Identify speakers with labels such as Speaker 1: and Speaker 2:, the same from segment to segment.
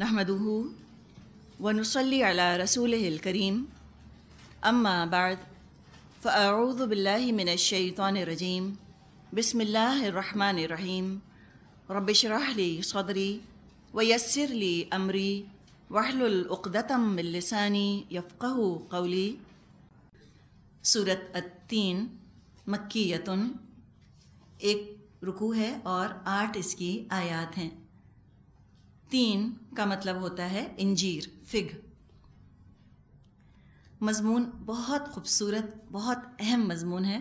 Speaker 1: नहमदहू वनसली अला रसूल करीम अम्मा बाद फ़ाऊदबिल्लिमिनशैतरजीम बसमीम रबशरहली सदरी वयसरली अमरी वहलुलदतमिलसानी यफ़क़ कौली सूरत अतीन मक्कीयतन एक रुकू है और आठ इसकी आयात हैं तीन का मतलब होता है इंजीर फिग मज़मून बहुत खूबसूरत बहुत अहम मज़मून है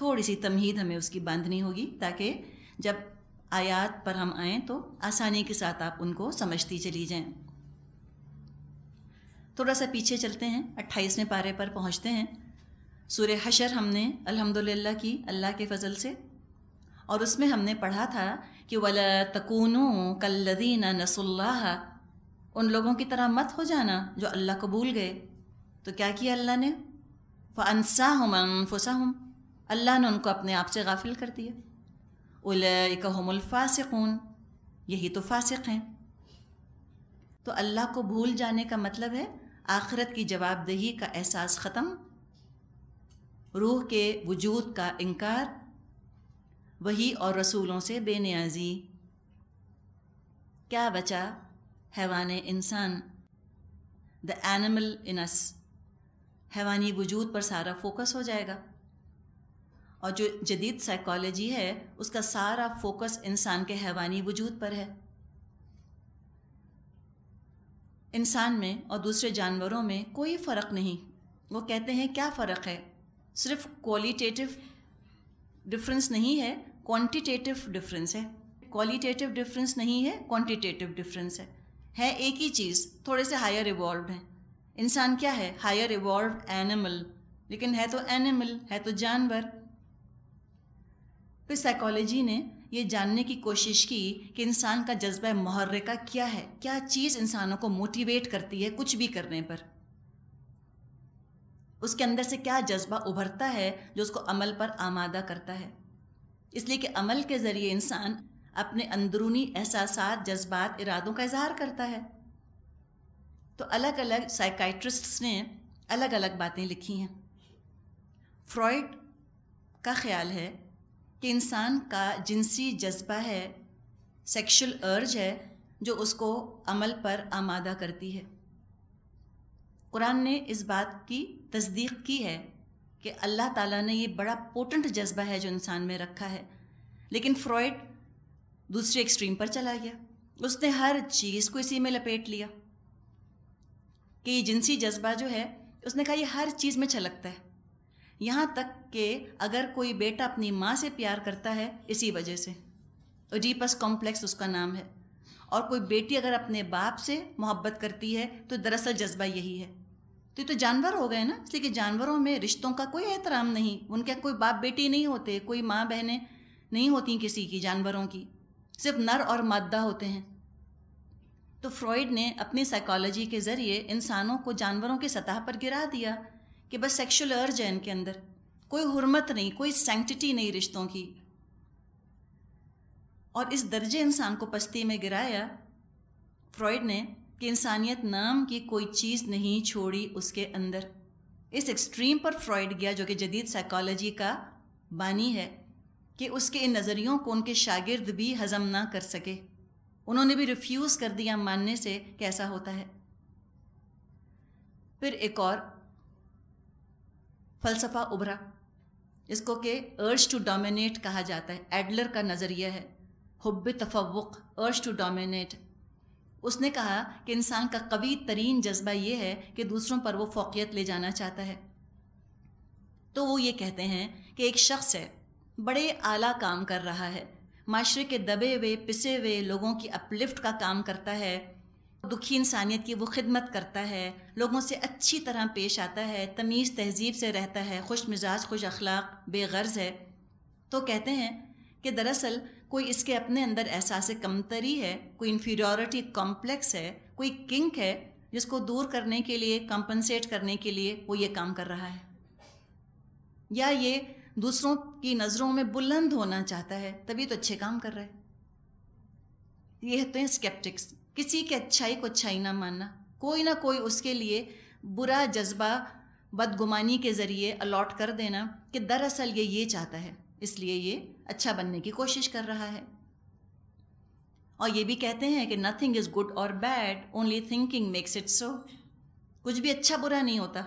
Speaker 1: थोड़ी सी तमहीद हमें उसकी बांधनी होगी ताकि जब आयात पर हम आएँ तो आसानी के साथ आप उनको समझती चली जाएं थोड़ा सा पीछे चलते हैं अट्ठाईसवें पारे पर पहुँचते हैं सूर्य हशर हमने अल्हम्दुलिल्लाह की अल्लाह के फजल से और उसमें हमने पढ़ा था कि वला तकून कल्लदीन नसुल्लाह उन लोगों की तरह मत हो जाना जो अल्लाह को भूल गए तो क्या किया अल्लाह ने फ़ानसा हम हम अल्लाह ने उनको अपने आप से गाफिल कर दिया उलफ़ासकून यही तो फासिक हैं तो अल्लाह को भूल जाने का मतलब है आखरत की जवाबदेही का एहसास ख़त्म रूह के वजूद का इनकार वही और रसूलों से बेनियाजी क्या बचा हैवान इंसान द एनिमल इनस हैवानी वजूद पर सारा फोकस हो जाएगा और जो जदीद साइकोलॉजी है उसका सारा फोकस इंसान के हैवानी वजूद पर है इंसान में और दूसरे जानवरों में कोई फ़र्क नहीं वो कहते हैं क्या फ़र्क है सिर्फ क्वालिटेटिव डिफरेंस नहीं है क्वांटिटेटिव डिफरेंस है क्वालिटेटिव डिफरेंस नहीं है क्वांटिटेटिव डिफरेंस है है एक ही चीज़ थोड़े से हायर इवॉल्व है इंसान क्या है हायर इवॉल्व एनिमल लेकिन है तो एनिमल है तो जानवर फिर साइकोलॉजी ने ये जानने की कोशिश की कि इंसान का जज्बा महर्रे क्या है क्या चीज़ इंसानों को मोटिवेट करती है कुछ भी करने पर उसके अंदर से क्या जज्बा उभरता है जो उसको अमल पर आमादा करता है इसलिए कि अमल के ज़रिए इंसान अपने अंदरूनी एहसास जज्बात इरादों का इजहार करता है तो अलग अलग साइकाइट्रिस्ट्स ने अलग अलग बातें लिखी हैं फ्रॉइड का ख्याल है कि इंसान का जिनसी जज्बा है सेक्शुअल अर्ज है जो उसको अमल पर आमादा करती है कुरान ने इस बात की तस्दीक की है कि अल्लाह ताला ने ये बड़ा पोटेंट जज्बा है जो इंसान में रखा है लेकिन फ्रॉयड दूसरे एक्सट्रीम पर चला गया उसने हर चीज़ को इसी में लपेट लिया कि ये जिनसी जज्बा जो है उसने कहा ये हर चीज़ में छलकता है यहाँ तक कि अगर कोई बेटा अपनी माँ से प्यार करता है इसी वजह से ओडीपस कॉम्प्लेक्स उसका नाम है और कोई बेटी अगर अपने बाप से मोहब्बत करती है तो दरअसल जज्बा यही है तो ये तो जानवर हो गए ना इसलिए कि जानवरों में रिश्तों का कोई एहतराम नहीं उनके कोई बाप बेटी नहीं होते कोई माँ बहनें नहीं होती किसी की जानवरों की सिर्फ नर और मादा होते हैं तो फ्रॉइड ने अपनी साइकोलॉजी के ज़रिए इंसानों को जानवरों की सतह पर गिरा दिया कि बस सेक्शुअल अर्ज है इनके अंदर कोई हुरमत नहीं कोई सेंटिटी नहीं रिश्तों की और इस दर्जे इंसान को पस्ती में गिराया फ्रॉइड ने कि इंसानियत नाम की कोई चीज़ नहीं छोड़ी उसके अंदर इस एक्सट्रीम पर फ्रॉइड गया जो कि जदीद साइकोलॉजी का बानी है कि उसके इन नज़रियों को उनके शागिर्द भी हज़म ना कर सके उन्होंने भी रिफ्यूज़ कर दिया मानने से कैसा होता है फिर एक और फ़लसफ़ा उभरा इसको के अर्ज टू डोमिनेट कहा जाता है एडलर का नज़रिया है हुब तफवुक अर्ज टू डोमिनेट उसने कहा कि इंसान का कवी तरीन जज्बा ये है कि दूसरों पर वो फोकियत ले जाना चाहता है तो वो ये कहते हैं कि एक शख्स है बड़े आला काम कर रहा है माशरे के दबे हुए पिसे हुए लोगों की अपलिफ्ट का काम करता है दुखी इंसानियत की वो खिदमत करता है लोगों से अच्छी तरह पेश आता है तमीज़ तहजीब से रहता है खुश मिजाज खुश अखलाक बेगर्ज है तो कहते हैं कि दरअसल कोई इसके अपने अंदर एहसास कमतरी है कोई इन्फीरियोरिटी कॉम्प्लेक्स है कोई किंक है जिसको दूर करने के लिए कंपनसेट करने के लिए वो ये काम कर रहा है या ये दूसरों की नज़रों में बुलंद होना चाहता है तभी तो अच्छे काम कर रहा है ये होते तो हैं स्केप्टिक्स किसी की अच्छाई को अच्छाई ना मानना कोई ना कोई उसके लिए बुरा जज्बा बदगुमानी के ज़रिए अलॉट कर देना कि दरअसल ये ये चाहता है इसलिए ये अच्छा बनने की कोशिश कर रहा है और ये भी कहते हैं कि नथिंग इज़ गुड और bad only thinking makes it so कुछ भी अच्छा बुरा नहीं होता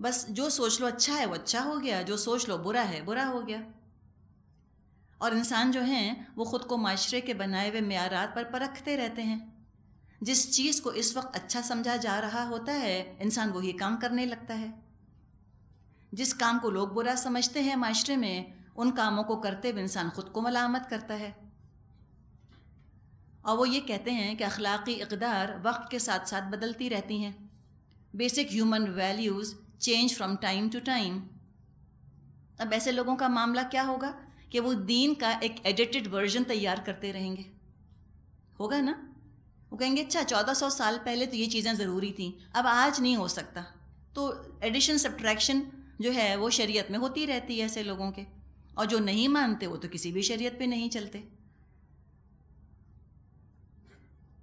Speaker 1: बस जो सोच लो अच्छा है वो अच्छा हो गया जो सोच लो बुरा है बुरा हो गया और इंसान जो हैं वो ख़ुद को माशरे के बनाए हुए मैारात पर परखते रहते हैं जिस चीज़ को इस वक्त अच्छा समझा जा रहा होता है इंसान वही काम करने लगता है जिस काम को लोग बुरा समझते हैं माशरे में उन कामों को करते हुए इंसान ख़ुद को मलामत करता है और वो ये कहते हैं कि अखलाक़ी इकदार वक्त के साथ साथ बदलती रहती हैं basic human values change from time to time अब ऐसे लोगों का मामला क्या होगा कि वो दीन का एक एडिटेड वर्जन तैयार करते रहेंगे होगा ना वो कहेंगे अच्छा चौदह सौ साल पहले तो ये चीज़ें ज़रूरी थी अब आज नहीं हो सकता तो एडिशन सब्ट्रैक्शन जो है वो शरीयत में होती रहती है ऐसे लोगों के और जो नहीं मानते वो तो किसी भी शरीयत पे नहीं चलते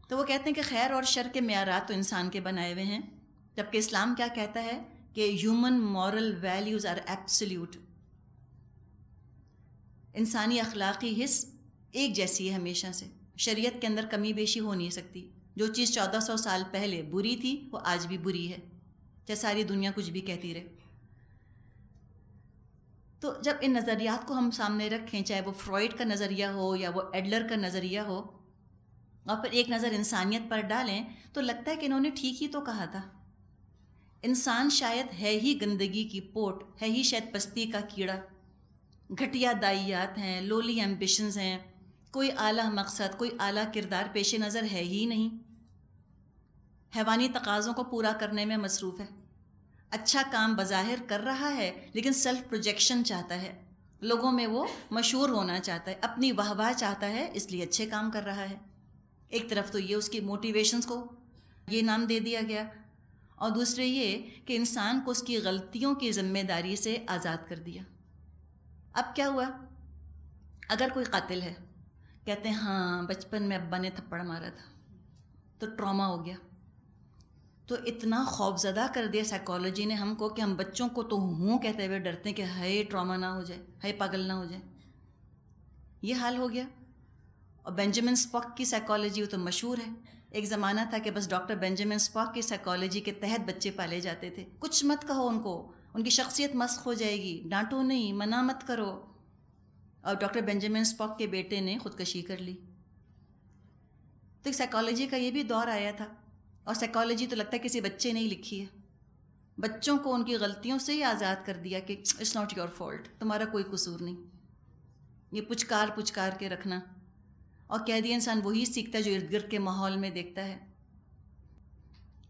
Speaker 1: तो वो कहते हैं कि खैर और शर के मैारा तो इंसान के बनाए हुए हैं जबकि इस्लाम क्या कहता है कि human moral values are absolute इंसानी अखलाकी हिस्स एक जैसी है हमेशा से शरीयत के अंदर कमी बेशी हो नहीं सकती जो चीज़ चौदह सौ साल पहले बुरी थी वो आज भी बुरी है चाहे सारी दुनिया कुछ भी कहती रहे तो जब इन नज़रियात को हम सामने रखें चाहे वो फ्रॉइड का नज़रिया हो या वो एडलर का नज़रिया हो और फिर एक नज़र इंसानियत पर डालें तो लगता है कि इन्होंने ठीक ही तो कहा था इंसान शायद है ही गंदगी की पोट है ही शायद पस्ती का कीड़ा घटिया दाइयात हैं लोली एम्बिशंस हैं कोई आला मकसद कोई आला किरदार पेश नज़र है ही नहीं हैवानी तकाज़ों को पूरा करने में मसरूफ़ है अच्छा काम बज़ाहिर कर रहा है लेकिन सेल्फ प्रोजेक्शन चाहता है लोगों में वो मशहूर होना चाहता है अपनी वाहवाह वाह चाहता है इसलिए अच्छे काम कर रहा है एक तरफ तो ये उसकी मोटिवेशंस को ये नाम दे दिया गया और दूसरे ये कि इंसान को उसकी गलतियों की जिम्मेदारी से आज़ाद कर दिया अब क्या हुआ अगर कोई कातिल है कहते हैं हाँ बचपन में अब्बा ने थप्पड़ मारा था तो ट्रॉमा हो गया तो इतना खौफजदा कर दिया साइकोलॉजी ने हमको कि हम बच्चों को तो हूँ कहते हुए डरते हैं कि हाय ट्रॉमा ना हो जाए हाय पागल ना हो जाए ये हाल हो गया और बेंजामिन स्पॉक की साइकोलॉजी वो तो मशहूर है एक ज़माना था कि बस डॉक्टर बेंजामिन स्पॉक की साइकोलॉजी के तहत बच्चे पाले जाते थे कुछ मत कहो उनको उनकी शख्सियत मस्क हो जाएगी डांटो नहीं मना मत करो और डॉक्टर बेंजामिन स्पॉक के बेटे ने खुदकशी कर ली तो साइकोलॉजी का ये भी दौर आया था और साइकोलॉजी तो लगता है किसी बच्चे ने ही लिखी है बच्चों को उनकी गलतियों से ही आज़ाद कर दिया कि इट्स नॉट योर फॉल्ट तुम्हारा कोई कसूर नहीं ये पुचकार पुचकार के रखना और कह दिया इंसान वही सीखता है जो इर्द गिर्द के माहौल में देखता है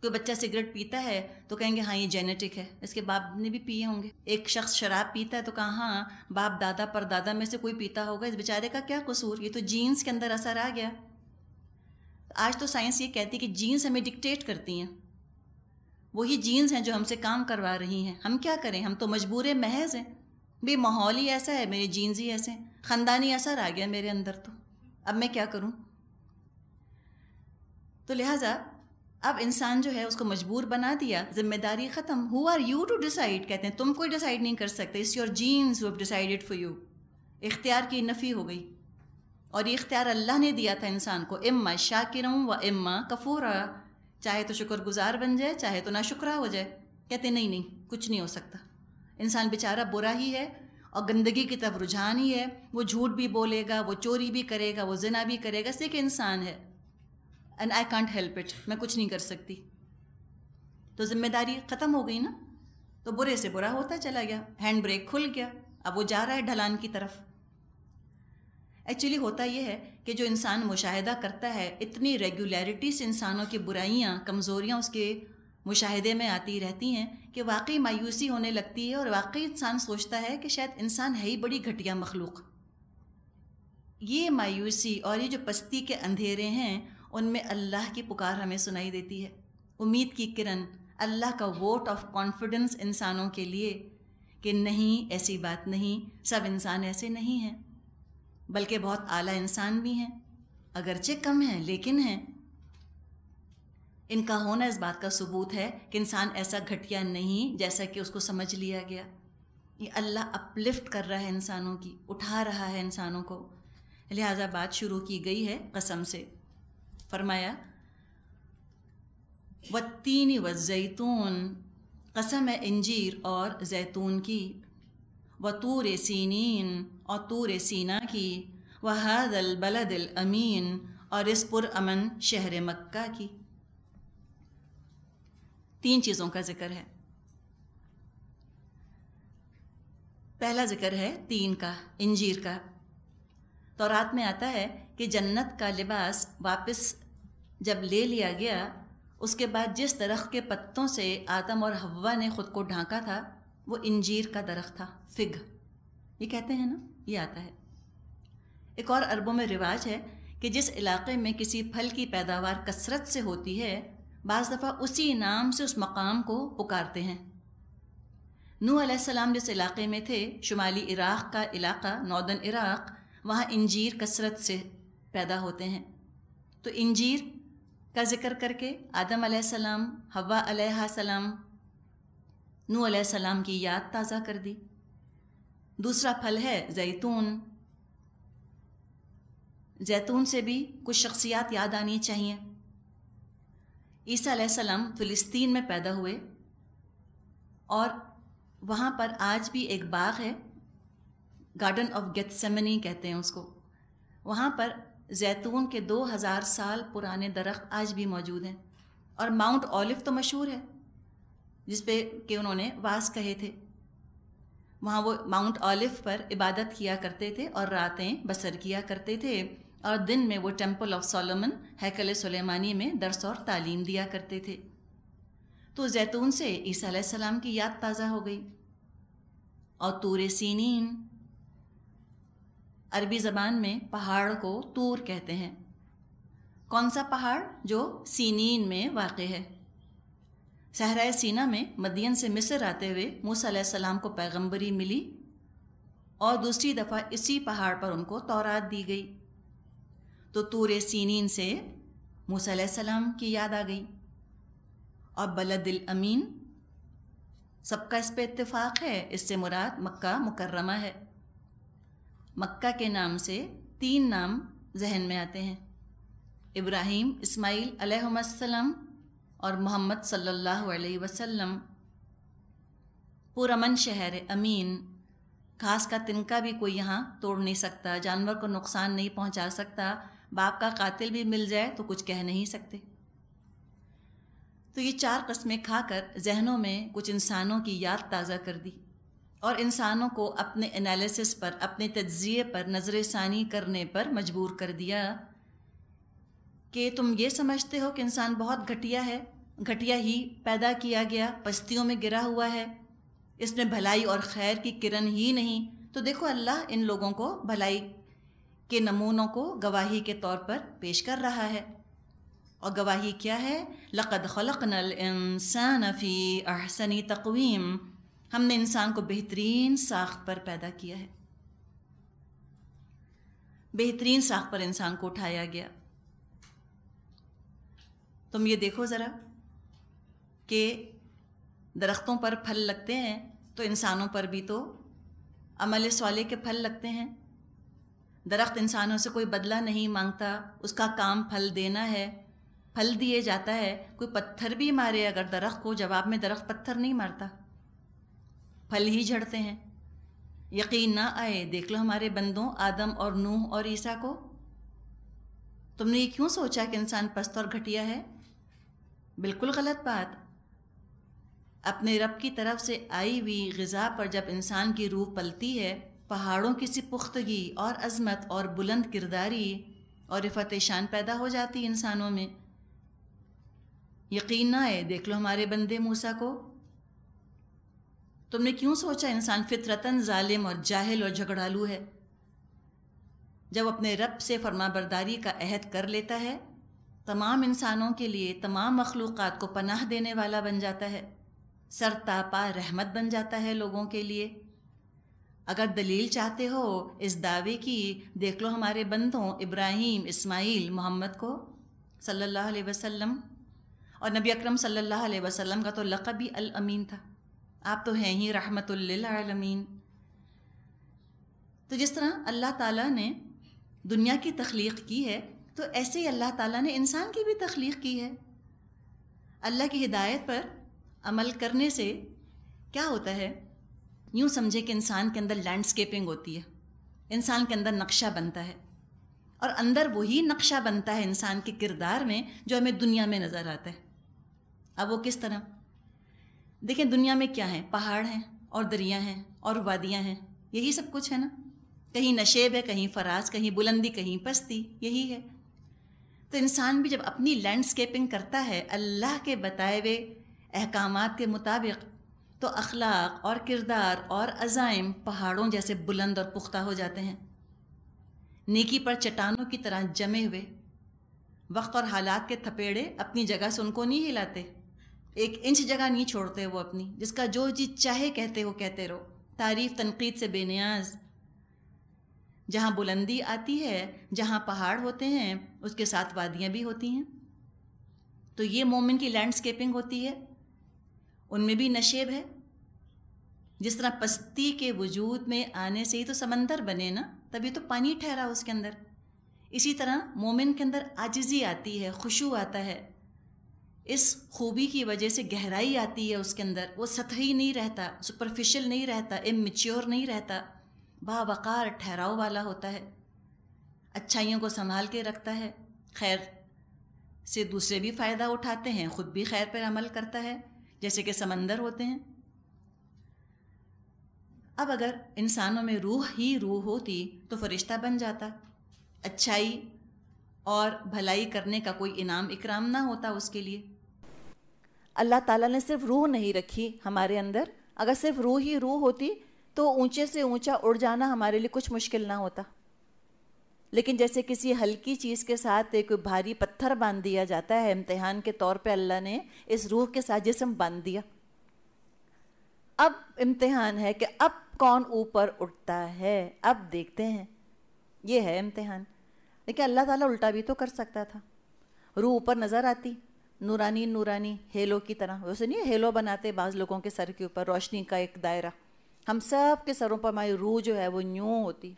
Speaker 1: कोई बच्चा सिगरेट पीता है तो कहेंगे हाँ ये जेनेटिक है इसके बाप ने भी पिए होंगे एक शख्स शराब पीता है तो कहा हाँ बाप दादा परदादा में से कोई पीता होगा इस बेचारे का क्या कसूर ये तो जीन्स के अंदर असर आ गया आज तो साइंस ये कहती है कि जीन्स हमें डिक्टेट करती हैं वही जीन्स हैं जो हमसे काम करवा रही हैं हम क्या करें हम तो मजबूर महज हैं भाई माहौल ही ऐसा है मेरे जीन्स ही ऐसे हैं ख़ानदानी असर आ गया मेरे अंदर तो अब मैं क्या करूँ तो लिहाजा अब इंसान जो है उसको मजबूर बना दिया जिम्मेदारी ख़त्म who are you to decide कहते हैं तुम कोई डिसाइड नहीं कर सकते it's your genes who decided for you इख्तियार की नफ़ी हो गई और ये इख्तियार अल्लाह ने दिया था इंसान को इम्मा शाकिर व इम्मा कफूरा चाहे तो शुक्रगुजार बन जाए चाहे तो ना शुक्रा हो जाए कहते नहीं नहीं कुछ नहीं हो सकता इंसान बेचारा बुरा ही है और गंदगी की तरफ रुझान ही है वो झूठ भी बोलेगा वो चोरी भी करेगा वो जना भी करेगा सिर्फ इंसान है and I can't help it मैं कुछ नहीं कर सकती तो जिम्मेदारी ख़त्म हो गई ना तो बुरे से बुरा होता चला गया हैंड ब्रेक खुल गया अब वो जा रहा है ढलान की तरफ एक्चुअली होता यह है कि जो इंसान मुशाहिदा करता है इतनी रेगुलरिटी से इंसानों की बुराइयाँ कमज़ोरियाँ उसके मुशाहे में आती रहती हैं कि वाकई मायूसी होने लगती है और वाकई इंसान सोचता है कि शायद इंसान है ही बड़ी घटिया मखलूक ये मायूसी और ये जो पस्ती के अंधेरे हैं उनमें अल्लाह की पुकार हमें सुनाई देती है उम्मीद की किरण अल्लाह का वोट ऑफ कॉन्फिडेंस इंसानों के लिए कि नहीं ऐसी बात नहीं सब इंसान ऐसे नहीं हैं बल्कि बहुत आला इंसान भी हैं अगरचे कम हैं लेकिन हैं इनका होना इस बात का सबूत है कि इंसान ऐसा घटिया नहीं जैसा कि उसको समझ लिया गया ये अल्लाह अपलिफ्ट कर रहा है इंसानों की उठा रहा है इंसानों को लिहाजा बात शुरू की गई है कसम से फरमाया व तीन व जैतून कसम है इंजीर और जैतून की व तूर सीनिन और तूर सीना की वहादल बलदल बलदिल अमीन और इस पुरअमन शहर मक्का की तीन चीज़ों का जिक्र है पहला जिक्र है तीन का इंजीर का तो रात में आता है कि जन्नत का लिबास वापस जब ले लिया गया उसके बाद जिस दरख्त के पत्तों से आदम और हवा ने ख़ुद को ढांका था वो इंजीर का दरख्त था फिग ये कहते हैं ना ये आता है एक और अरबों में रिवाज है कि जिस इलाके में किसी फल की पैदावार कसरत से होती है बज़ दफ़ा उसी नाम से उस मकाम को पुकारते हैं नू आसमाम जिस इलाके में थे शुमाली इराक़ का इलाका नॉर्दर्न इराक़ वहाँ इंजीर कसरत से पैदा होते हैं तो इंजीर का ज़िक्र करके आदम आसमाम हवा सलाम नू आसमाम की याद ताज़ा कर दी दूसरा फल है जैतून जैतून से भी कुछ शख्सियात याद आनी चाहिए ईसा सलाम फ़िलिस्तीन में पैदा हुए और वहाँ पर आज भी एक बाग है गार्डन ऑफ गेथसेमनी कहते हैं उसको वहाँ पर जैतून के दो हज़ार साल पुराने दरख्त आज भी मौजूद हैं और माउंट ऑलिव तो मशहूर है जिस पे कि उन्होंने वास कहे थे वहाँ वो माउंट ऑलिव पर इबादत किया करते थे और रातें बसर किया करते थे और दिन में वो टेम्पल ऑफ सोलोमन हैकल सुलेमानी में दर्स और तालीम दिया करते थे तो जैतून से ईसा सलाम की याद ताज़ा हो गई और तूर सीनीन अरबी ज़बान में पहाड़ को तूर कहते हैं कौन सा पहाड़ जो सीनीन में वाक़ है सहराय सीना में मदियन से मिस्र आते हुए मूसा सलाम को पैगंबरी मिली और दूसरी दफ़ा इसी पहाड़ पर उनको तौरात दी गई तो तूर सीनीन से मूसा सलाम की याद आ गई और बलदिल अमीन सबका इस पर इत्तेफाक है इससे मुराद मक्का मुकर्रमा है मक्का के नाम से तीन नाम जहन में आते हैं इब्राहिम इस्माईल अलैहिस्सलाम और मोहम्मद सल्लल्लाहु अलैहि वसल्लम पुरमन शहर अमीन घास का तिनका भी कोई यहाँ तोड़ नहीं सकता जानवर को नुकसान नहीं पहुँचा सकता बाप का कातिल भी मिल जाए तो कुछ कह नहीं सकते तो ये चार कस्में खाकर जहनों में कुछ इंसानों की याद ताज़ा कर दी और इंसानों को अपने एनालिसिस पर अपने तज्जिए पर नज़र षानी करने पर मजबूर कर दिया कि तुम ये समझते हो कि इंसान बहुत घटिया है घटिया ही पैदा किया गया पस्तियों में गिरा हुआ है इसमें भलाई और खैर की किरण ही नहीं तो देखो अल्लाह इन लोगों को भलाई के नमूनों को गवाही के तौर पर पेश कर रहा है और गवाही क्या है लक़द खलक इंसान फ़ी अहसनी तकवीम हमने इंसान को बेहतरीन साख पर पैदा किया है बेहतरीन साख पर इंसान को उठाया गया तुम ये देखो ज़रा कि दरख्तों पर फल लगते हैं तो इंसानों पर भी तो अमल सवाले के फल लगते हैं दरख्त इंसानों से कोई बदला नहीं मांगता उसका काम फल देना है फल दिए जाता है कोई पत्थर भी मारे अगर दरख्त को जवाब में दरख्त पत्थर नहीं मारता फल ही झड़ते हैं यकीन ना आए देख लो हमारे बंदों आदम और नूह और ईसा को तुमने ये क्यों सोचा कि इंसान पस्त और घटिया है बिल्कुल गलत बात अपने रब की तरफ से आई हुई गज़ा पर जब इंसान की रूह पलती है पहाड़ों की सी पुख्तगी और अजमत और बुलंद किरदारी और रफत शान पैदा हो जाती है इंसानों में यकीन ना आए देख लो हमारे बंदे मूसा को तुमने क्यों सोचा इंसान फितरतन ालिम और जाहिल और झगड़ालू है जब अपने रब से फरमा बरदारी का अहद कर लेता है तमाम इंसानों के लिए तमाम मखलूक़ात को पनाह देने वाला बन जाता है सरतापा रहमत बन जाता है लोगों के लिए अगर दलील चाहते हो इस दावे की देख लो हमारे बंदों इब्राहिम इस्माइल मोहम्मद को सल्लल्लाहु अलैहि वसल्लम और नबी अकरम सल्लल्लाहु अलैहि वसल्लम का तो लक़ब ही अल अमीन था आप तो हैं ही रहमतमीन तो जिस तरह अल्लाह ताला ने दुनिया की तख्लीक की है तो ऐसे ही अल्लाह ताला ने इंसान की भी तख्लीक की है अल्लाह की हिदायत पर अमल करने से क्या होता है यूँ समझे कि इंसान के अंदर लैंडस्केपिंग होती है इंसान के अंदर नक्शा बनता है और अंदर वही नक्शा बनता है इंसान के किरदार में जो हमें दुनिया में नज़र आता है अब वो किस तरह देखें दुनिया में क्या है पहाड़ हैं और दरिया हैं और वादियाँ हैं यही सब कुछ है ना कहीं नशेब है कहीं फराज कहीं बुलंदी कहीं पस्ती यही है तो इंसान भी जब अपनी लैंडस्केपिंग करता है अल्लाह के बताए हुए अहकाम के मुताबिक तो अखलाक और किरदार और अज़ाइम पहाड़ों जैसे बुलंद और पुख्ता हो जाते हैं नेकी पर चट्टानों की तरह जमे हुए वक्त और हालात के थपेड़े अपनी जगह से उनको नहीं हिलाते एक इंच जगह नहीं छोड़ते वो अपनी जिसका जो जी चाहे कहते हो कहते रहो तारीफ़ तनकीद से बेनियाज जहाँ बुलंदी आती है जहाँ पहाड़ होते हैं उसके साथ वादियाँ भी होती हैं तो ये मोमिन की लैंडस्केपिंग होती है उनमें भी नशेब है जिस तरह पस्ती के वजूद में आने से ही तो समंदर बने ना तभी तो पानी ठहरा उसके अंदर इसी तरह मोमिन के अंदर आजिज़ी आती है खुशू आता है इस खूबी की वजह से गहराई आती है उसके अंदर वो सतही नहीं रहता सुपरफिशल नहीं रहता इमेच्योर नहीं रहता बावकार ठहराव वाला होता है अच्छाइयों को संभाल के रखता है खैर से दूसरे भी फ़ायदा उठाते हैं ख़ुद भी खैर पर अमल करता है जैसे कि समंदर होते हैं अब अगर इंसानों में रूह ही रूह होती तो फरिश्ता बन जाता अच्छाई और भलाई करने का कोई इनाम इकराम ना होता उसके लिए अल्लाह ताला ने सिर्फ रूह नहीं रखी हमारे अंदर अगर सिर्फ रूह ही रूह होती तो ऊंचे से ऊंचा उड़ जाना हमारे लिए कुछ मुश्किल ना होता लेकिन जैसे किसी हल्की चीज़ के साथ एक भारी पत्थर बांध दिया जाता है इम्तहान के तौर पे अल्लाह ने इस रूह के साथ जिसम बांध दिया अब इम्तिहान है कि अब कौन ऊपर उठता है अब देखते हैं ये है इम्तहान लेकिन अल्लाह ताला उल्टा भी तो कर सकता था रूह ऊपर नज़र आती नूरानी नूरानी हेलो की तरह वैसे नहीं हेलो बनाते बाज़ लोगों के सर के ऊपर रोशनी का एक दायरा हम सब के सरों पर हमारी रूह जो है वो यूँ होती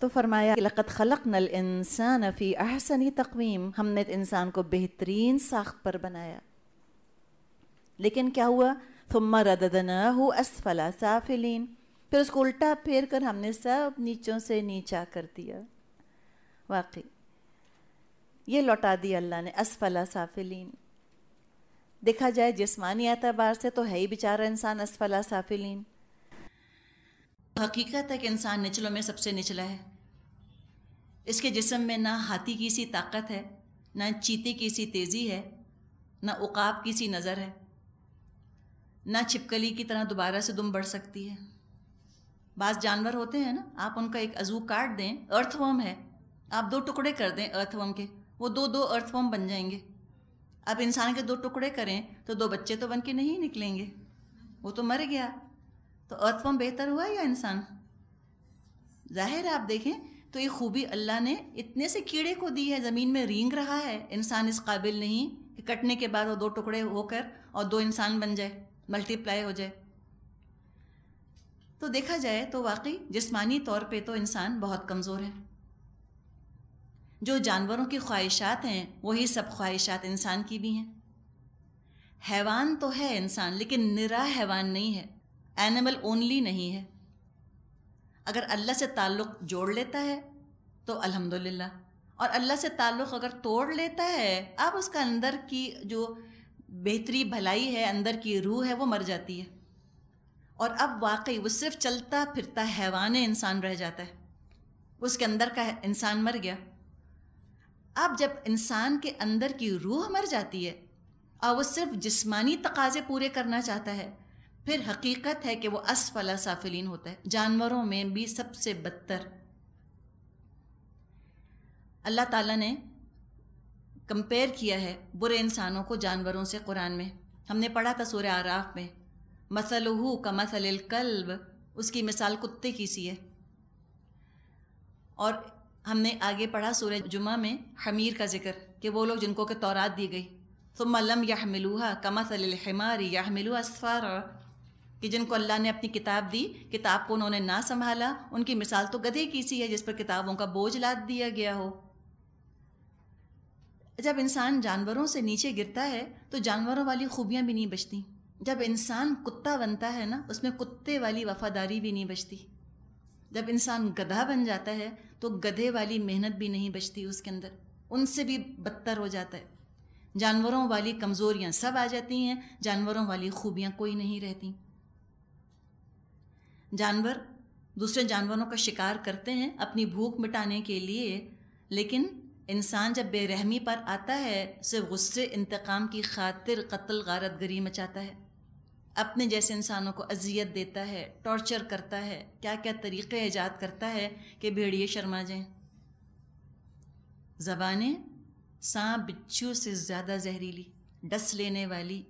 Speaker 1: तो फरमाया लक़त खलक नल इंसान फ़ी अहसनी तकवीम हमने इंसान को बेहतरीन साख्त पर बनाया लेकिन क्या हुआ थुम्मा रदना हो असफला साफिलीन फिर उसको उल्टा फेर कर हमने सब नीचों से नीचा कर दिया वाकई ये लौटा दिया अल्लाह ने असफला साफिलीन देखा जाए जिसमानी एतबार से तो है ही बेचारा इंसान असफला साफिलीन हकीकत है कि इंसान निचलों में सबसे निचला है इसके जिसम में ना हाथी की सी ताकत है ना चीते की सी तेज़ी है ना उकाब की सी नज़र है ना छिपकली की तरह दोबारा से दुम बढ़ सकती है बास जानवर होते हैं ना आप उनका एक अजू काट दें अर्थवम है आप दो टुकड़े कर दें अर्थवम के वो दो दो अर्थवम बन जाएंगे आप इंसान के दो टुकड़े करें तो दो बच्चे तो बन के नहीं निकलेंगे वो तो मर गया तो अर्थवम बेहतर हुआ या इंसान जाहिर है आप देखें तो ये खूबी अल्लाह ने इतने से कीड़े को दी है ज़मीन में रींग रहा है इंसान इस काबिल नहीं कि कटने के बाद वो दो टुकड़े होकर और दो इंसान बन जाए मल्टीप्लाई हो जाए तो देखा जाए तो वाकई जिस्मानी तौर पे तो इंसान बहुत कमज़ोर है जो जानवरों की ख्वाहिशात हैं वही सब ख्वाहिशात इंसान की भी हैं हैवान तो है इंसान लेकिन निरा हैवान नहीं है एनिमल ओनली नहीं है अगर अल्लाह से ताल्लुक़ जोड़ लेता है तो अल्हम्दुलिल्लाह और अल्लाह से ताल्लुक़ अगर तोड़ लेता है अब उसका अंदर की जो बेहतरी भलाई है अंदर की रूह है वो मर जाती है और अब वाकई वो सिर्फ चलता फिरता हैवान इंसान रह जाता है उसके अंदर का इंसान मर गया अब जब इंसान के अंदर की रूह मर जाती है और वो सिर्फ जिस्मानी तकाजे पूरे करना चाहता है फिर हकीकत है कि वो असफला साफिलीन होता है जानवरों में भी सबसे बदतर अल्लाह ताला ने कंपेयर किया है बुरे इंसानों को जानवरों से कुरान में हमने पढ़ा था सूर्य आराफ में मसलहू का मसल कल्ब उसकी मिसाल कुत्ते की सी है और हमने आगे पढ़ा सूर्य जुमा में हमीर का जिक्र कि वो लोग जिनको के तौरात दी गई तो मलम यह मिलूहा सलिल हमारी यह मिलू असफ़ार कि जिनको अल्लाह ने अपनी किताब दी किताब को उन्होंने ना संभाला उनकी मिसाल तो गधे की सी है जिस पर किताबों का बोझ लाद दिया गया हो जब इंसान जानवरों से नीचे गिरता है तो जानवरों वाली खूबियाँ भी नहीं बचती जब इंसान कुत्ता बनता है ना उसमें कुत्ते वाली वफादारी भी नहीं बचती जब इंसान गधा बन जाता है तो गधे वाली मेहनत भी नहीं बचती उसके अंदर उनसे भी बदतर हो जाता है जानवरों वाली कमज़ोरियाँ सब आ जाती हैं जानवरों वाली खूबियाँ कोई नहीं रहती जानवर दूसरे जानवरों का शिकार करते हैं अपनी भूख मिटाने के लिए लेकिन इंसान जब बेरहमी पर आता है सिर्फ गुस्से इंतकाम की खातिर कत्ल गारत गरी मचाता है अपने जैसे इंसानों को अजियत देता है टॉर्चर करता है क्या क्या तरीक़े ईजाद करता है कि भेड़िए शर्मा जाएं ज़बानें सांप बिच्छू से ज़्यादा जहरीली डस लेने वाली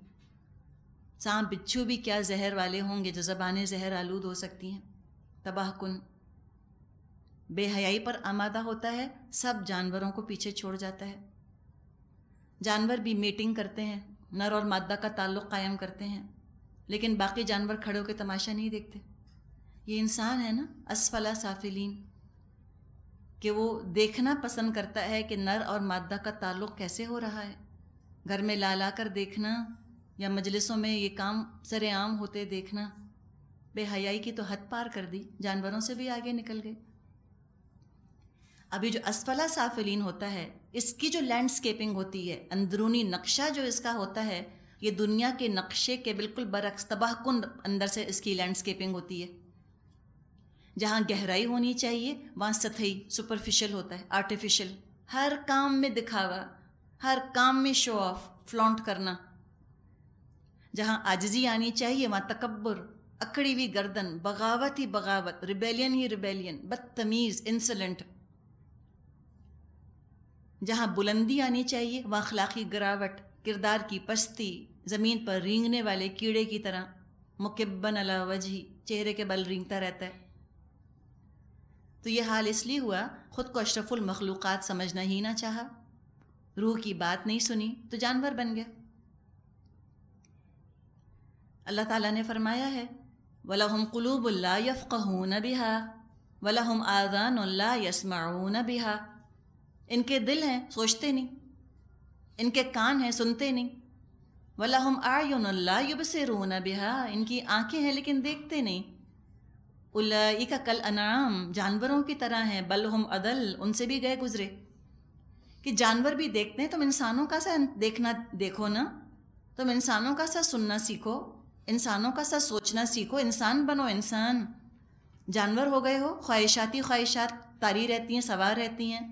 Speaker 1: सांप बिच्छू भी क्या जहर वाले होंगे जो जबानें जहर आलूद हो सकती हैं तबाह कुन बेहयाई पर आमादा होता है सब जानवरों को पीछे छोड़ जाता है जानवर भी मेटिंग करते हैं नर और मादा का ताल्लुक़ कायम करते हैं लेकिन बाकी जानवर खड़े होकर तमाशा नहीं देखते ये इंसान है ना असफला साफिलीन कि वो देखना पसंद करता है कि नर और मादा का ताल्लुक़ कैसे हो रहा है घर में ला ला कर देखना या मजलिसों में ये काम सरेआम होते देखना बेहयाई की तो हद पार कर दी जानवरों से भी आगे निकल गए अभी जो असफला साफिलीन होता है इसकी जो लैंडस्केपिंग होती है अंदरूनी नक्शा जो इसका होता है ये दुनिया के नक्शे के बिल्कुल बरक्स तबाह कन अंदर से इसकी लैंडस्केपिंग होती है जहाँ गहराई होनी चाहिए वहाँ सतही सुपरफिशल होता है आर्टिफिशियल हर काम में दिखावा हर काम में शो ऑफ फ्लॉन्ट करना जहाँ आजजी आनी चाहिए वहाँ तकबर अकड़ी हुई गर्दन बगावत ही बगावत रिबेलियन ही रिबेलियन बदतमीज़ इंसलेंट जहाँ बुलंदी आनी चाहिए वहाँ अखलाकी गिरावट किरदार की पस्ती ज़मीन पर रींगने वाले कीड़े की तरह मुकबन अला चेहरे के बल रींगता रहता है तो यह हाल इसलिए हुआ ख़ुद को अशरफुल मखलूक़ात समझना ही ना चाहा रूह की बात नहीं सुनी तो जानवर बन गया अल्लाह ताला ने फरमाया है वला हम कलूबुल्ला यफ़ून बिहा वला हम आज़ानल्ला यस्माऊन बिहा इनके दिल हैं सोचते नहीं इनके कान हैं सुनते नहीं वला हम आयुनल्ला युबसरून बिहा इनकी आँखें हैं लेकिन देखते नहीं उल्लाइका कल अनाम जानवरों की तरह हैं बल हम अदल उनसे भी गए गुज़रे कि जानवर भी देखते हैं तुम इंसानों का सा देखना देखो ना तुम इंसानों का सा सुनना सीखो इंसानों का सा सोचना सीखो इंसान बनो इंसान जानवर हो गए हो ख्वाहिशाती ख्वाहिशात तारी रहती हैं सवार रहती हैं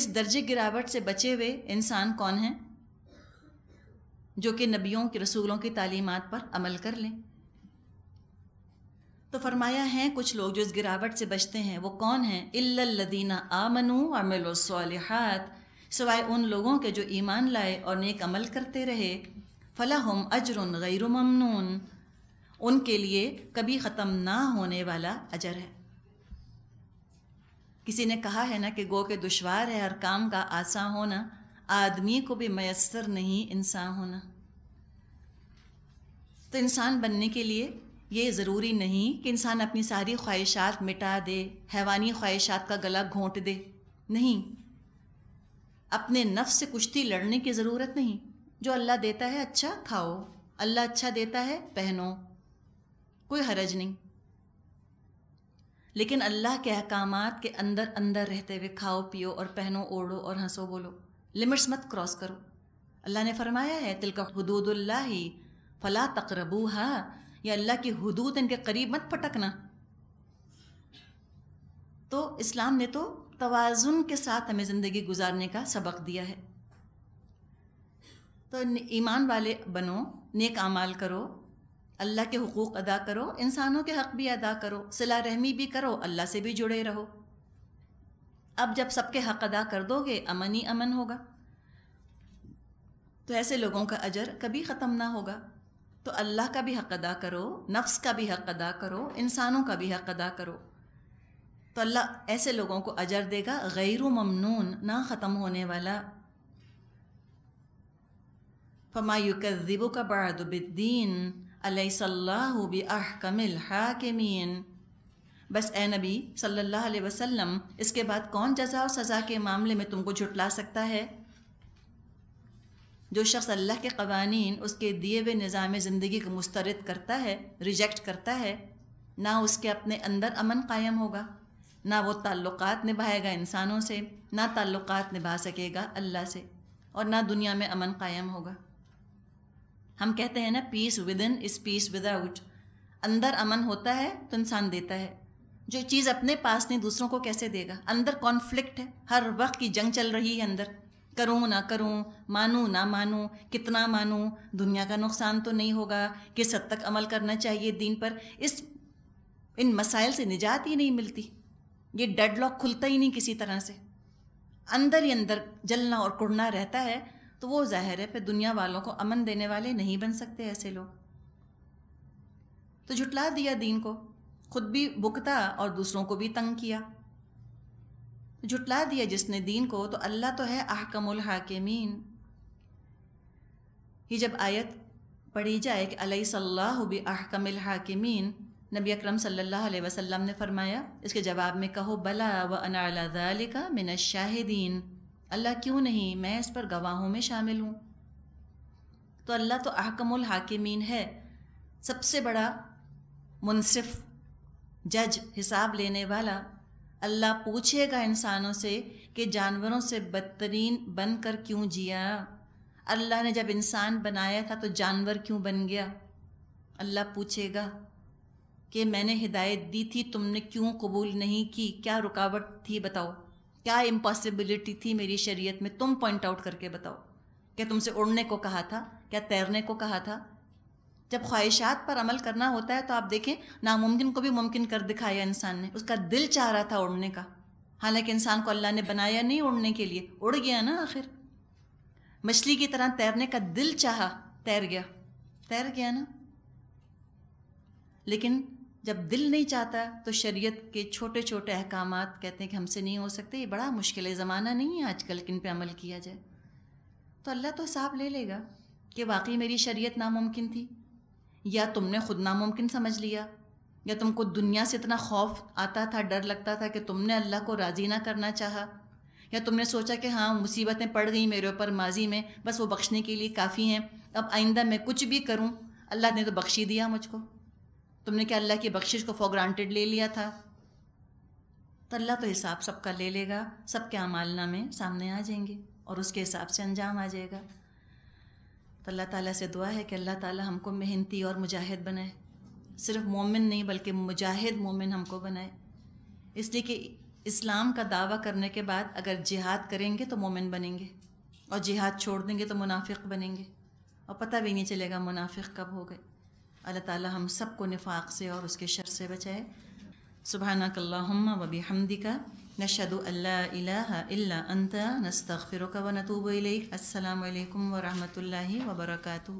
Speaker 1: इस दर्जे गिरावट से बचे हुए इंसान कौन हैं जो कि नबियों के रसूलों की तालीमत पर अमल कर लें तो फरमाया है कुछ लोग जो इस गिरावट से बचते हैं वो कौन हैं इल्लल्लदीना आमनु अमिलुस्सालिहात सवाय उन लोगों के जो ईमान लाए और नेक अमल करते रहे फ़लाहम अजर गैर ममनून उनके लिए कभी ख़त्म ना होने वाला अजर है किसी ने कहा है ना कि गो के दुशवार है हर काम का आसान होना आदमी को भी मैसर नहीं इंसान होना तो इंसान बनने के लिए ये ज़रूरी नहीं कि इंसान अपनी सारी ख्वाहिशात मिटा दे हैवानी ख्वाहिशात का गला घोंट दे नहीं अपने नफ्स से कुश्ती लड़ने की ज़रूरत नहीं जो अल्लाह देता है अच्छा खाओ अल्लाह अच्छा देता है पहनो कोई हरज नहीं लेकिन अल्लाह के अहकाम के अंदर अंदर रहते हुए खाओ पियो और पहनो ओढ़ो और हंसो बोलो लिमिट्स मत क्रॉस करो अल्लाह ने फरमाया है तिलका हदूदुल्ला ही फ़ला तकरबू हा या अल्लाह की हदूद इनके करीब मत पटकना तो इस्लाम ने तो तोज़ुन के साथ हमें ज़िंदगी गुजारने का सबक दिया है तो ईमान वाले बनो नेक आमाल करो अल्लाह के हकूक़ अदा करो इंसानों के हक़ भी अदा करो सिला रहमी भी करो अल्लाह से भी जुड़े रहो अब जब सबके हक़ अदा कर दोगे अमन ही अमन होगा तो ऐसे लोगों का अजर कभी ख़त्म ना होगा तो अल्लाह का भी हक़ अदा करो नफ्स का भी हक़ अदा करो इंसानों का भी हक़ अदा करो तो अल्लाह ऐसे लोगों को अजर देगा गैर ममनून ना ख़त्म होने वाला फमा युकदिबु का बरदबिद्दीन अलैसल्लाबिल हाकिमीन बस ए नबी सल्लल्लाहु अलैहि वसल्लम इसके बाद कौन जजा और सज़ा के मामले में तुमको झुटला सकता है जो शख्स अल्लाह के कवानीन उसके दिए हुए निज़ाम ज़िंदगी को मुस्तरद करता है रिजेक्ट करता है ना उसके अपने अंदर अमन कायम होगा ना वो ताल्लुक़ निभाएगा इंसानों से ना ताल्लुक़ निभा सकेगा अल्लाह से और ना दुनिया में अमन कायम होगा हम कहते हैं ना peace within is peace without अंदर अमन होता है तो इंसान देता है जो चीज़ अपने पास नहीं दूसरों को कैसे देगा अंदर कॉन्फ्लिक्ट है हर वक्त की जंग चल रही है अंदर करूँ ना करूँ मानूँ ना मानूँ कितना मानूँ दुनिया का नुकसान तो नहीं होगा किस हद तक अमल करना चाहिए दीन पर इस इन मसाइल से निजात ही नहीं मिलती ये डेड लॉक खुलता ही नहीं किसी तरह से अंदर ही अंदर जलना और कुड़ना रहता है तो वो ज़ाहिर है फिर दुनिया वालों को अमन देने वाले नहीं बन सकते ऐसे लोग तो झुटला दिया दीन को खुद भी बुकता और दूसरों को भी तंग किया झुटला दिया जिसने दीन को तो अल्लाह तो है अहकमुल हाकिमीन ये जब आयत पढ़ी जाए कि अलई सल्लाबी अहकमिल हाकिमीन नबी अकरम सल्लल्लाहु अलैहि वसल्लम ने फरमाया इसके जवाब में कहो बला व अनालिका मिन शाहिदीन अल्लाह क्यों नहीं मैं इस पर गवाहों में शामिल हूँ तो अल्लाह तो अहकमुल हाकिमीन है सबसे बड़ा मुनसिफ जज हिसाब लेने वाला अल्लाह पूछेगा इंसानों से कि जानवरों से बदतरीन बन कर क्यों जिया अल्लाह ने जब इंसान बनाया था तो जानवर क्यों बन गया अल्लाह पूछेगा कि मैंने हिदायत दी थी तुमने क्यों कबूल नहीं की क्या रुकावट थी बताओ क्या इम्पॉसिबिलिटी थी मेरी शरीयत में तुम पॉइंट आउट करके बताओ क्या तुमसे उड़ने को कहा था क्या तैरने को कहा था जब ख्वाहिशात पर अमल करना होता है तो आप देखें नामुमकिन को भी मुमकिन कर दिखाया इंसान ने उसका दिल चाह रहा था उड़ने का हालांकि इंसान को अल्लाह ने बनाया नहीं उड़ने के लिए उड़ गया ना आखिर मछली की तरह तैरने का दिल चाहा तैर गया तैर गया ना लेकिन जब दिल नहीं चाहता तो शरीयत के छोटे छोटे अहकाम कहते हैं कि हमसे नहीं हो सकते ये बड़ा मुश्किल ज़माना नहीं है आजकल किन पे अमल किया जाए तो अल्लाह तो हिसाब ले लेगा कि वाकई मेरी शरीयत नामुमकिन थी या तुमने ख़ुद नामुमकिन समझ लिया या तुमको दुनिया से इतना खौफ आता था डर लगता था कि तुमने अल्लाह को राज़ी ना करना चाहा या तुमने सोचा कि हाँ मुसीबतें पड़ गई मेरे ऊपर माजी में बस वो बख्शने के लिए काफ़ी हैं अब आइंदा मैं कुछ भी करूँ अल्लाह ने तो बख्शी दिया मुझको तुमने क्या अल्लाह की बख्शिश को फॉर ग्रांटेड ले लिया था तो अल्लाह तो हिसाब सबका ले लेगा सबके अमालना में सामने आ जाएंगे और उसके हिसाब से अंजाम आ जाएगा तो अल्लाह ताला से दुआ है कि अल्लाह ताला हमको मेहनती और मुजाहिद बनाए सिर्फ मोमिन नहीं बल्कि मुजाहिद मोमिन हमको बनाए इसलिए कि इस्लाम का दावा करने के बाद अगर जिहाद करेंगे तो मोमिन बनेंगे और जिहाद छोड़ देंगे तो मुनाफिक बनेंगे और पता भी नहीं चलेगा मुनाफिक कब हो गए अल्लाह ताला हम सबको निफाक से और उसके शर से बचाए सुबहानकल्लाम वबी हमदिका नशद अल्ला अंत नस्तफ़िर व नतूब अलैक अल्लाम वरहमल वबरकू